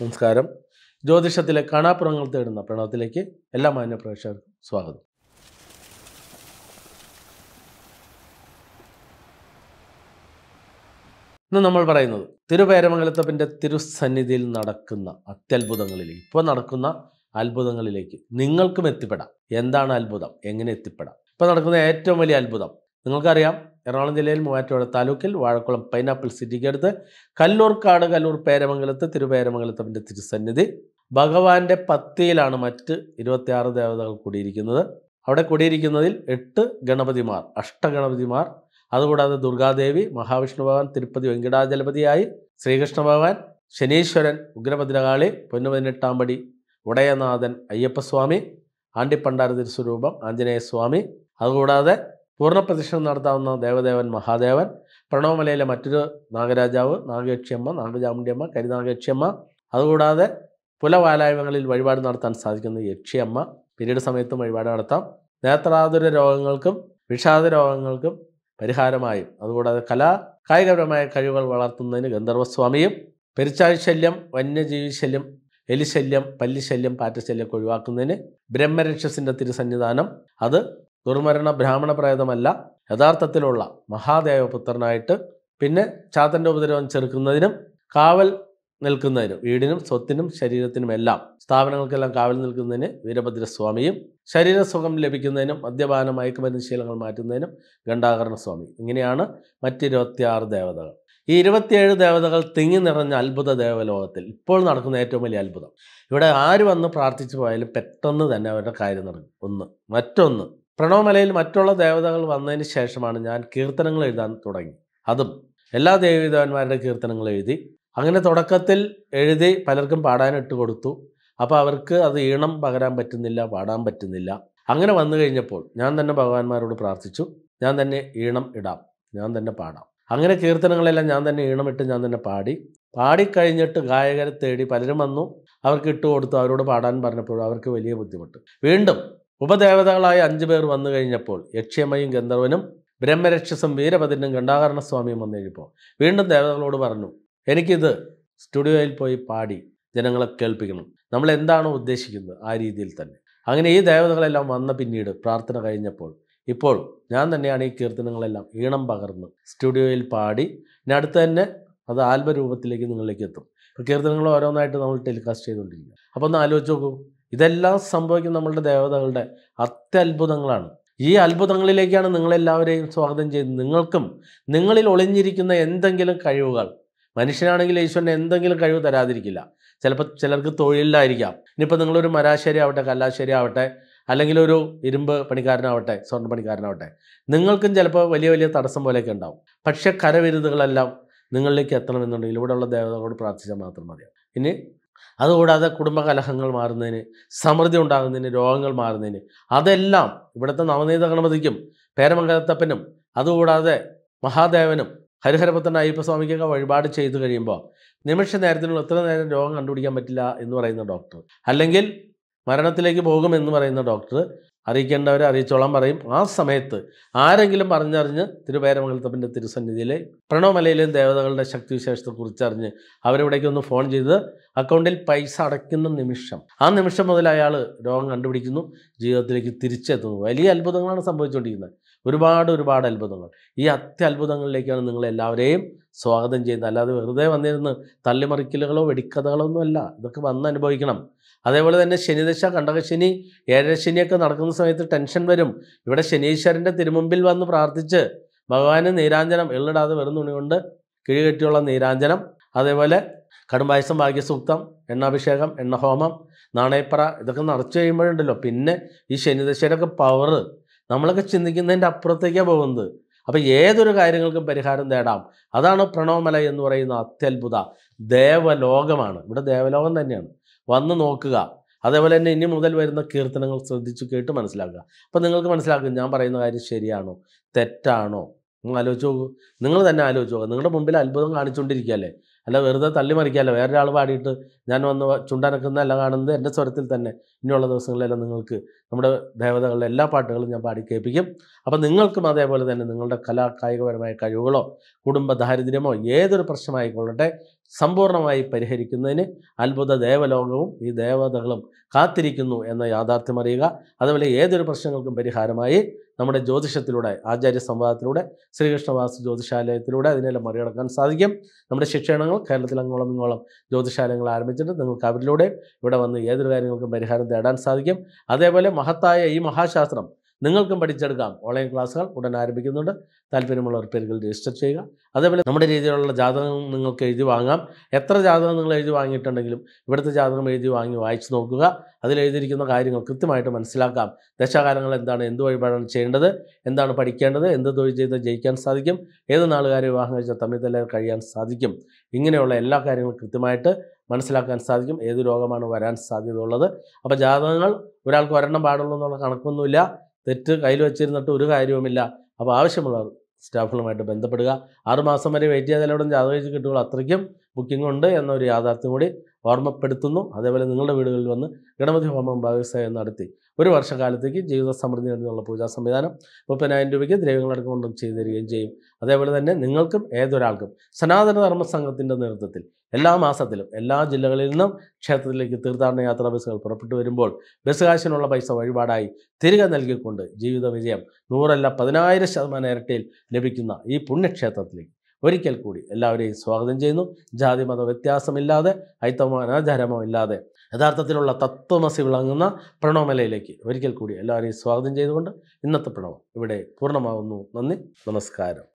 നമസ്കാരം ജ്യോതിഷത്തിലെ കാണാപ്പുറങ്ങൾ തേടുന്ന പ്രണവത്തിലേക്ക് എല്ലാ മാന്യ പ്രേക്ഷകർക്കും സ്വാഗതം ഇന്ന് നമ്മൾ പറയുന്നത് തിരുപേരമംഗലത്തപ്പൻ്റെ തിരുസന്നിധിയിൽ നടക്കുന്ന അത്യത്ഭുതങ്ങളിലേക്ക് ഇപ്പോൾ നടക്കുന്ന അത്ഭുതങ്ങളിലേക്ക് നിങ്ങൾക്കും എത്തിപ്പെടാം എന്താണ് അത്ഭുതം എങ്ങനെ എത്തിപ്പെടാം ഇപ്പോൾ നടക്കുന്ന ഏറ്റവും വലിയ അത്ഭുതം നിങ്ങൾക്കറിയാം എറണാകുളം ജില്ലയിൽ മൂവാറ്റുപുഴ താലൂക്കിൽ വാഴക്കുളം പൈനാപ്പിൾ സിറ്റിക്കടുത്ത് കല്ലൂർക്കാട് കല്ലൂർ പേരമംഗലത്ത് തിരുപേരമംഗലത്തപ്പൻ്റെ തിരുസന്നിധി ഭഗവാന്റെ പത്തിയിലാണ് മറ്റ് ഇരുപത്തിയാറ് ദേവതകൾ കൂടിയിരിക്കുന്നത് അവിടെ കൂടിയിരിക്കുന്നതിൽ എട്ട് ഗണപതിമാർ അഷ്ടഗണപതിമാർ അതുകൂടാതെ ദുർഗാദേവി മഹാവിഷ്ണു ഭഗവാൻ തിരുപ്പതി വെങ്കിടാചലപതിയായി ശ്രീകൃഷ്ണ ഭഗവാൻ ശനീശ്വരൻ ഉഗ്രഭദ്രകാളി പൊന്നുപതിനെട്ടാമ്പടി ഉടയനാഥൻ അയ്യപ്പസ്വാമി ആണ്ടിപ്പണ്ടാര തിരുസ്വരൂപം ആഞ്ജനേയസ്വാമി അതുകൂടാതെ പൂർണ്ണപ്രതിഷ്ഠ നടത്താവുന്ന ദേവദേവൻ മഹാദേവൻ പ്രണവമലയിലെ മറ്റൊരു നാഗരാജാവ് നാഗേക്ഷിയമ്മ നാഗചാമുണ്ടിയമ്മ കരിനാഗേക്ഷിയമ്മ അതുകൂടാതെ പുലവാലായവങ്ങളിൽ വഴിപാട് നടത്താൻ സാധിക്കുന്ന യക്ഷിയമ്മ പിരീഡ് സമയത്തും വഴിപാട് നടത്താം നേത്രാതുര രോഗങ്ങൾക്കും വിഷാദ രോഗങ്ങൾക്കും പരിഹാരമായും അതുകൂടാതെ കലാ കായികപരമായ കഴിവുകൾ വളർത്തുന്നതിന് ഗന്ധർവസ്വാമിയും പെരിച്ചാഴി ശല്യം വന്യജീവി ശല്യം എലിശല്യം പല്ലിശല്യം പാറ്റശല്യമൊക്കെ ഒഴിവാക്കുന്നതിന് ബ്രഹ്മരക്ഷസിൻ്റെ തിരുസന്നിധാനം അത് ദുർമരണ ബ്രാഹ്മണ പ്രേതമല്ല യഥാർത്ഥത്തിലുള്ള മഹാദേവപുത്രനായിട്ട് പിന്നെ ചാത്തൻ്റെ ഉപദ്രവം ചെറുക്കുന്നതിനും കാവൽ നിൽക്കുന്നതിനും വീടിനും സ്വത്തിനും എല്ലാം സ്ഥാപനങ്ങൾക്കെല്ലാം കാവൽ നിൽക്കുന്നതിന് വീരഭദ്രസ്വാമിയും ശരീരസുഖം ലഭിക്കുന്നതിനും മദ്യപാനം മയക്കുമരുന്ന് മാറ്റുന്നതിനും ഗണ്ഡാകരണ സ്വാമി ഇങ്ങനെയാണ് മറ്റിരുപത്തിയാറ് ദേവതകൾ ഈ ഇരുപത്തിയേഴ് ദേവതകൾ തിങ്ങി നിറഞ്ഞ അത്ഭുത ദേവലോകത്തിൽ ഇപ്പോൾ നടക്കുന്ന ഏറ്റവും വലിയ അത്ഭുതം ഇവിടെ ആര് വന്ന് പ്രാർത്ഥിച്ചു പോയാലും പെട്ടെന്ന് തന്നെ അവരുടെ കാര്യം നടക്കും ഒന്ന് മറ്റൊന്ന് പ്രണവമലയിൽ മറ്റുള്ള ദേവതകൾ വന്നതിന് ശേഷമാണ് ഞാൻ കീർത്തനങ്ങൾ എഴുതാൻ തുടങ്ങി അതും എല്ലാ ദേവീദേവന്മാരുടെ കീർത്തനങ്ങൾ എഴുതി അങ്ങനെ തുടക്കത്തിൽ എഴുതി പലർക്കും പാടാനിട്ട് കൊടുത്തു അപ്പോൾ അവർക്ക് അത് ഈണം പകരാൻ പറ്റുന്നില്ല പാടാൻ പറ്റുന്നില്ല അങ്ങനെ വന്നു കഴിഞ്ഞപ്പോൾ ഞാൻ തന്നെ ഭഗവാന്മാരോട് പ്രാർത്ഥിച്ചു ഞാൻ തന്നെ ഈണം ഇടാം ഞാൻ തന്നെ പാടാം അങ്ങനെ കീർത്തനങ്ങളെല്ലാം ഞാൻ തന്നെ ഈണമിട്ട് ഞാൻ തന്നെ പാടി പാടിക്കഴിഞ്ഞിട്ട് ഗായകരെ തേടി പലരും വന്നു അവർക്ക് ഇട്ട് കൊടുത്തു അവരോട് പാടാൻ പറഞ്ഞപ്പോൾ അവർക്ക് വലിയ ബുദ്ധിമുട്ട് വീണ്ടും ഉപദേവതകളായ അഞ്ചു പേർ വന്നു കഴിഞ്ഞപ്പോൾ യക്ഷ്യമ്മയും ഗന്ധർവനും ബ്രഹ്മരക്ഷസും വീരഭദ്രനും ഖണ്ഡാകരണ സ്വാമിയും കഴിഞ്ഞപ്പോൾ വീണ്ടും ദേവതകളോട് പറഞ്ഞു എനിക്കിത് സ്റ്റുഡിയോയിൽ പോയി പാടി ജനങ്ങളെ കേൾപ്പിക്കണം നമ്മൾ എന്താണോ ഉദ്ദേശിക്കുന്നത് ആ രീതിയിൽ തന്നെ അങ്ങനെ ഈ ദേവതകളെല്ലാം വന്ന പിന്നീട് പ്രാർത്ഥന കഴിഞ്ഞപ്പോൾ ഇപ്പോൾ ഞാൻ തന്നെയാണ് ഈ കീർത്തനങ്ങളെല്ലാം ഈണം പകർന്ന് സ്റ്റുഡിയോയിൽ പാടി ഞാൻ അടുത്ത് തന്നെ അത് ആൽബ രൂപത്തിലേക്ക് നിങ്ങളിലേക്ക് എത്തും കീർത്തനങ്ങൾ ഓരോന്നായിട്ട് നമ്മൾ ടെലികാസ്റ്റ് ചെയ്തുകൊണ്ടിരിക്കുക അപ്പോൾ ഒന്ന് ആലോചിച്ച് നോക്കൂ ഇതെല്ലാം സംഭവിക്കുന്നത് നമ്മളുടെ ദേവതകളുടെ അത്യത്ഭുതങ്ങളാണ് ഈ അത്ഭുതങ്ങളിലേക്കാണ് നിങ്ങളെല്ലാവരെയും സ്വാഗതം ചെയ്യുന്നത് നിങ്ങൾക്കും നിങ്ങളിൽ ഒളിഞ്ഞിരിക്കുന്ന എന്തെങ്കിലും കഴിവുകൾ മനുഷ്യനാണെങ്കിൽ ഈശ്വരന് എന്തെങ്കിലും കഴിവ് തരാതിരിക്കില്ല ചിലപ്പോൾ ചിലർക്ക് തൊഴിലില്ലായിരിക്കാം ഇനിയിപ്പോൾ നിങ്ങളൊരു മരാശരി ആവട്ടെ കല്ലാശ്ശേരി ആവട്ടെ അല്ലെങ്കിൽ ഒരു ഇരുമ്പ് പണിക്കാരനാവട്ടെ സ്വർണ്ണ പണിക്കാരനാവട്ടെ നിങ്ങൾക്കും ചിലപ്പോൾ വലിയ വലിയ തടസ്സം പോലെയൊക്കെ ഉണ്ടാവും പക്ഷേ കരവിരുതുകളെല്ലാം നിങ്ങളിലേക്ക് എത്തണമെന്നുണ്ടെങ്കിൽ ഇവിടെയുള്ള ദേവതകളോട് പ്രാർത്ഥിച്ചാൽ മാത്രം മതിയാവും ഇനി അതുകൂടാതെ കുടുംബകലഹങ്ങൾ മാറുന്നതിന് സമൃദ്ധി ഉണ്ടാകുന്നതിന് രോഗങ്ങൾ മാറുന്നതിന് അതെല്ലാം ഇവിടുത്തെ നവനീത ഗണപതിക്കും പേരമംഗലത്തപ്പനും അതുകൂടാതെ മഹാദേവനും ഹരിഹരപുത്രൻ അയ്യപ്പസ്വാമിക്കൊക്കെ വഴിപാട് ചെയ്തു കഴിയുമ്പോൾ നിമിഷ നേരത്തിനുള്ള എത്ര നേരം രോഗം കണ്ടുപിടിക്കാൻ പറ്റില്ല എന്ന് പറയുന്ന ഡോക്ടർ അല്ലെങ്കിൽ മരണത്തിലേക്ക് പോകുമെന്ന് പറയുന്ന ഡോക്ടർ അറിയിക്കേണ്ടവരെ അറിയിച്ചോളാൻ പറയും ആ സമയത്ത് ആരെങ്കിലും പറഞ്ഞറിഞ്ഞ് തിരുവേരമംഗലത്തപ്പൻ്റെ തിരുസന്നിധിയിലെ പ്രണവമലയിലെയും ദേവതകളുടെ ശക്തിവിശേഷത്തെ കുറിച്ചറിഞ്ഞ് അവരിവിടേക്ക് ഒന്ന് ഫോൺ ചെയ്ത് അക്കൗണ്ടിൽ പൈസ അടയ്ക്കുന്ന നിമിഷം ആ നിമിഷം മുതൽ അയാൾ രോഗം കണ്ടുപിടിക്കുന്നു ജീവിതത്തിലേക്ക് തിരിച്ചെത്തുന്നു വലിയ അത്ഭുതങ്ങളാണ് സംഭവിച്ചുകൊണ്ടിരിക്കുന്നത് ഒരുപാട് ഒരുപാട് അത്ഭുതങ്ങൾ ഈ അത്യത്ഭുതങ്ങളിലേക്കാണ് നിങ്ങളെല്ലാവരെയും സ്വാഗതം ചെയ്യുന്നത് അല്ലാതെ വെറുതെ വന്നിരുന്ന് തള്ളിമറിക്കലുകളോ വെടിക്കഥകളോ ഒന്നുമല്ല ഇതൊക്കെ വന്ന് അനുഭവിക്കണം അതേപോലെ തന്നെ ശനിദശ കണ്ടകശനി ഏഴരശനിയൊക്കെ നടക്കുന്ന സമയത്ത് ടെൻഷൻ വരും ഇവിടെ ശനീശ്വരൻ്റെ തിരുമുമ്പിൽ വന്ന് പ്രാർത്ഥിച്ച് ഭഗവാന് നീരാഞ്ജനം എള്ളിടാതെ വെറും തുണി കൊണ്ട് കിഴികെട്ടിയുള്ള നീരാഞ്ജനം അതേപോലെ കടുംപായസം ഭാഗ്യസൂക്തം എണ്ണാഭിഷേകം എണ്ണഹോമം നാണയപ്പറ ഇതൊക്കെ നിറച്ചു കഴിയുമ്പോഴുണ്ടല്ലോ പിന്നെ ഈ ശനിദശയുടെ ഒക്കെ പവറ് നമ്മളൊക്കെ ചിന്തിക്കുന്നതിൻ്റെ അപ്പുറത്തേക്കാണ് പോകുന്നത് അപ്പോൾ ഏതൊരു കാര്യങ്ങൾക്കും പരിഹാരം തേടാം അതാണ് പ്രണവമല എന്ന് പറയുന്ന അത്യത്ഭുത ദേവലോകമാണ് ഇവിടെ ദേവലോകം തന്നെയാണ് വന്ന് നോക്കുക അതേപോലെ തന്നെ ഇനി മുതൽ വരുന്ന കീർത്തനങ്ങൾ ശ്രദ്ധിച്ചു കേട്ട് മനസ്സിലാക്കുക അപ്പോൾ നിങ്ങൾക്ക് മനസ്സിലാക്കുക ഞാൻ പറയുന്ന കാര്യം ശരിയാണോ തെറ്റാണോ നിങ്ങൾ ആലോചിച്ച് നിങ്ങൾ തന്നെ ആലോചിച്ച് നോക്കുക നിങ്ങളുടെ മുമ്പിൽ അത്ഭുതം കാണിച്ചുകൊണ്ടിരിക്കുകയല്ലേ അല്ല വെറുതെ തള്ളി മറിക്കാമല്ലോ വേറൊരാൾ പാടിയിട്ട് ഞാൻ വന്ന് ചുണ്ടനക്കുന്നല്ല കാണുന്നത് എൻ്റെ സ്വരത്തിൽ തന്നെ ഇനിയുള്ള ദിവസങ്ങളിലെല്ലാം നിങ്ങൾക്ക് നമ്മുടെ ദേവതകളുടെ എല്ലാ പാട്ടുകളും ഞാൻ പാടി കേൾപ്പിക്കും അപ്പം നിങ്ങൾക്കും അതേപോലെ തന്നെ നിങ്ങളുടെ കലാ കായികപരമായ കഴിവുകളോ കുടുംബ ദാരിദ്ര്യമോ ഏതൊരു പ്രശ്നമായിക്കൊള്ളട്ടെ സമ്പൂർണമായി പരിഹരിക്കുന്നതിന് അത്ഭുത ദേവലോകവും ഈ ദേവതകളും കാത്തിരിക്കുന്നു എന്ന യാഥാർത്ഥ്യം അറിയുക അതുപോലെ ഏതൊരു പ്രശ്നങ്ങൾക്കും പരിഹാരമായി നമ്മുടെ ജ്യോതിഷത്തിലൂടെ ആചാര്യ സംവാദത്തിലൂടെ ശ്രീകൃഷ്ണവാസു ജ്യോതിഷാലയത്തിലൂടെ അതിനെല്ലാം മറികടക്കാൻ സാധിക്കും നമ്മുടെ ശിക്ഷണങ്ങൾ കേരളത്തിൽ അങ്ങോളം ഇങ്ങോളം ജ്യോതിഷാലയങ്ങൾ ആരംഭിച്ചിട്ട് നിങ്ങൾക്ക് അവരിലൂടെ ഇവിടെ വന്ന് ഏതൊരു കാര്യങ്ങൾക്കും പരിഹാരം തേടാൻ സാധിക്കും അതേപോലെ മഹത്തായ ഈ മഹാശാസ്ത്രം നിങ്ങൾക്കും പഠിച്ചെടുക്കാം ഓൺലൈൻ ക്ലാസ്സുകൾ ഉടൻ ആരംഭിക്കുന്നുണ്ട് താല്പര്യമുള്ളവർ പേരുകൾ രജിസ്റ്റർ ചെയ്യുക അതേപോലെ നമ്മുടെ രീതിയിലുള്ള ജാതകം നിങ്ങൾക്ക് എഴുതി വാങ്ങാം എത്ര ജാതകം നിങ്ങൾ എഴുതി വാങ്ങിയിട്ടുണ്ടെങ്കിലും ഇവിടുത്തെ ജാതകം എഴുതി വാങ്ങി വായിച്ചു നോക്കുക അതിൽ എഴുതിയിരിക്കുന്ന കാര്യങ്ങൾ കൃത്യമായിട്ട് മനസ്സിലാക്കാം ദശാകാലങ്ങൾ എന്താണ് എന്ത് വഴിപാടാണ് ചെയ്യേണ്ടത് എന്താണ് പഠിക്കേണ്ടത് എന്ത് തൊഴിൽ ചെയ്ത് ജയിക്കാൻ സാധിക്കും ഏത് നാളുകാരെ വിവാഹം കഴിച്ചാൽ തമ്മിൽ തന്നെ കഴിയാൻ സാധിക്കും ഇങ്ങനെയുള്ള എല്ലാ കാര്യങ്ങളും കൃത്യമായിട്ട് മനസ്സിലാക്കാൻ സാധിക്കും ഏത് രോഗമാണ് വരാൻ സാധ്യതയുള്ളത് അപ്പോൾ ജാതകങ്ങൾ ഒരാൾക്ക് വരണം പാടുള്ളൂ എന്നുള്ള കണക്കൊന്നുമില്ല തെറ്റ് കയ്യിൽ വെച്ചിരുന്നിട്ട് ഒരു കാര്യവുമില്ല അപ്പോൾ ആവശ്യമുള്ള സ്റ്റാഫുകളുമായിട്ട് ബന്ധപ്പെടുക ആറുമാസം വരെ വെയിറ്റ് ചെയ്താൽ അവിടെ ജാതകം കിട്ടുകയുള്ളൂ അത്രയ്ക്കും ബുക്കിംഗ് ഉണ്ട് എന്നൊരു യാഥാർത്ഥ്യം കൂടി ഓർമ്മപ്പെടുത്തുന്നു അതേപോലെ നിങ്ങളുടെ വീടുകളിൽ വന്ന് ഗണപതി ഹോമം ഭാഗസ്വയം നടത്തി ഒരു വർഷകാലത്തേക്ക് ജീവിത സമൃദ്ധി നേടുന്നുള്ള പൂജാ സംവിധാനം മുപ്പതിനായിരം രൂപയ്ക്ക് ദ്രവ്യങ്ങളടക്കം കൊണ്ടും ചെയ്തു തരികയും ചെയ്യും അതേപോലെ തന്നെ നിങ്ങൾക്കും ഏതൊരാൾക്കും സനാതന ധർമ്മ സംഘത്തിൻ്റെ നേതൃത്വത്തിൽ എല്ലാ മാസത്തിലും എല്ലാ ജില്ലകളിൽ നിന്നും ക്ഷേത്രത്തിലേക്ക് തീർത്ഥാടന യാത്രാ ബസ്സുകൾ പുറപ്പെട്ടു വരുമ്പോൾ ബസ് കാശിനുള്ള പൈസ വഴിപാടായി തിരികെ നൽകിക്കൊണ്ട് ജീവിത വിജയം നൂറല്ല പതിനായിരം ശതമാനം ഇരട്ടിയിൽ ലഭിക്കുന്ന ഈ പുണ്യക്ഷേത്രത്തിലേക്ക് ഒരിക്കൽ കൂടി എല്ലാവരെയും സ്വാഗതം ചെയ്യുന്നു ജാതി മത വ്യത്യാസമില്ലാതെ ഹൈത്തമോ അനാചാരമോ ഇല്ലാതെ യഥാർത്ഥത്തിലുള്ള തത്വമസി വിളങ്ങുന്ന പ്രണവമലയിലേക്ക് ഒരിക്കൽ കൂടി എല്ലാവരെയും സ്വാഗതം ചെയ്തുകൊണ്ട് ഇന്നത്തെ പ്രണവം ഇവിടെ പൂർണ്ണമാകുന്നു നന്ദി നമസ്കാരം